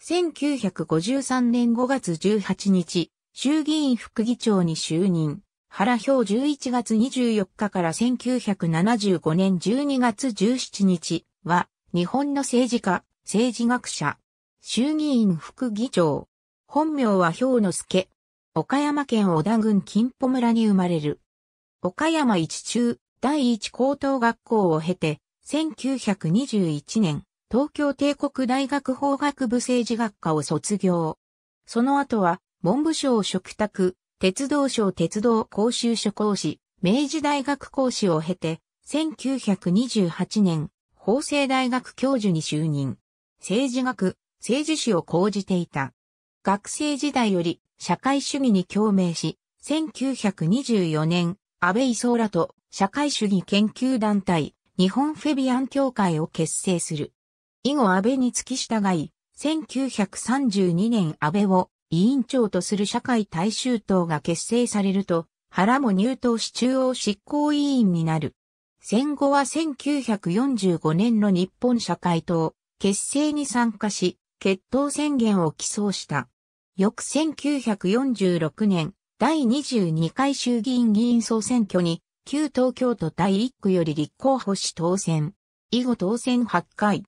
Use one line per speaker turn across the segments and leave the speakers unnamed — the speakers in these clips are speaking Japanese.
1953年5月18日、衆議院副議長に就任。原表11月24日から1975年12月17日は、日本の政治家、政治学者、衆議院副議長。本名は表之助。岡山県小田郡金浦村に生まれる。岡山一中第一高等学校を経て、1921年、東京帝国大学法学部政治学科を卒業。その後は、文部省嘱託、鉄道省鉄道講習所講師、明治大学講師を経て、1928年、法政大学教授に就任。政治学、政治史を講じていた。学生時代より社会主義に共鳴し、1924年、安倍総らと社会主義研究団体、日本フェビアン協会を結成する。以後安倍に付き従い、1932年安倍を委員長とする社会大衆党が結成されると、原も入党し中央執行委員になる。戦後は1945年の日本社会党結成に参加し、決闘宣言を起草した。翌1946年、第22回衆議院議員総選挙に、旧東京都第1区より立候補し当選。以後当選8回。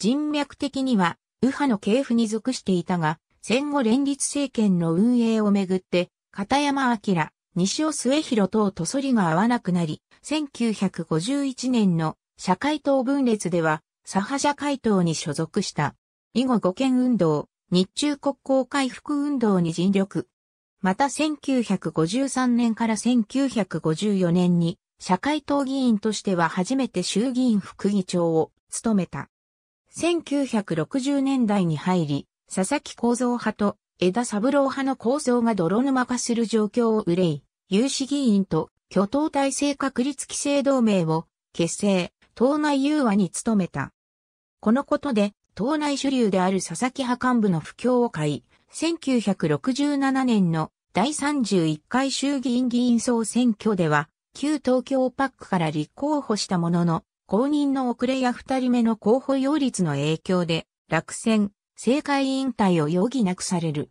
人脈的には右派の系譜に属していたが、戦後連立政権の運営をめぐって、片山明、西尾末広等と反りが合わなくなり、1951年の社会党分裂では、左派社会党に所属した。以後五権運動、日中国交回復運動に尽力。また1953年から1954年に社会党議員としては初めて衆議院副議長を務めた。1960年代に入り、佐々木構造派と枝三郎派の構造が泥沼化する状況を憂い、有志議員と挙党体制確立規制同盟を結成、党内融和に努めた。このことで、党内主流である佐々木派幹部の不況を買い、1967年の第31回衆議院議員総選挙では、旧東京パックから立候補したものの、公認の遅れや二人目の候補擁立の影響で、落選、政界引退を余儀なくされる。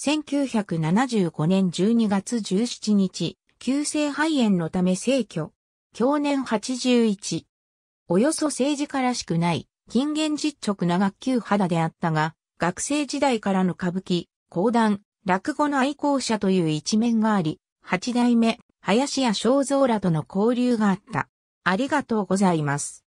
1975年12月17日、急性肺炎のため逝去。去年81。およそ政治家らしくない、近現実直な学級肌であったが、学生時代からの歌舞伎、講談、落語の愛好者という一面があり、八代目、林家正蔵らとの交流があった。ありがとうございます。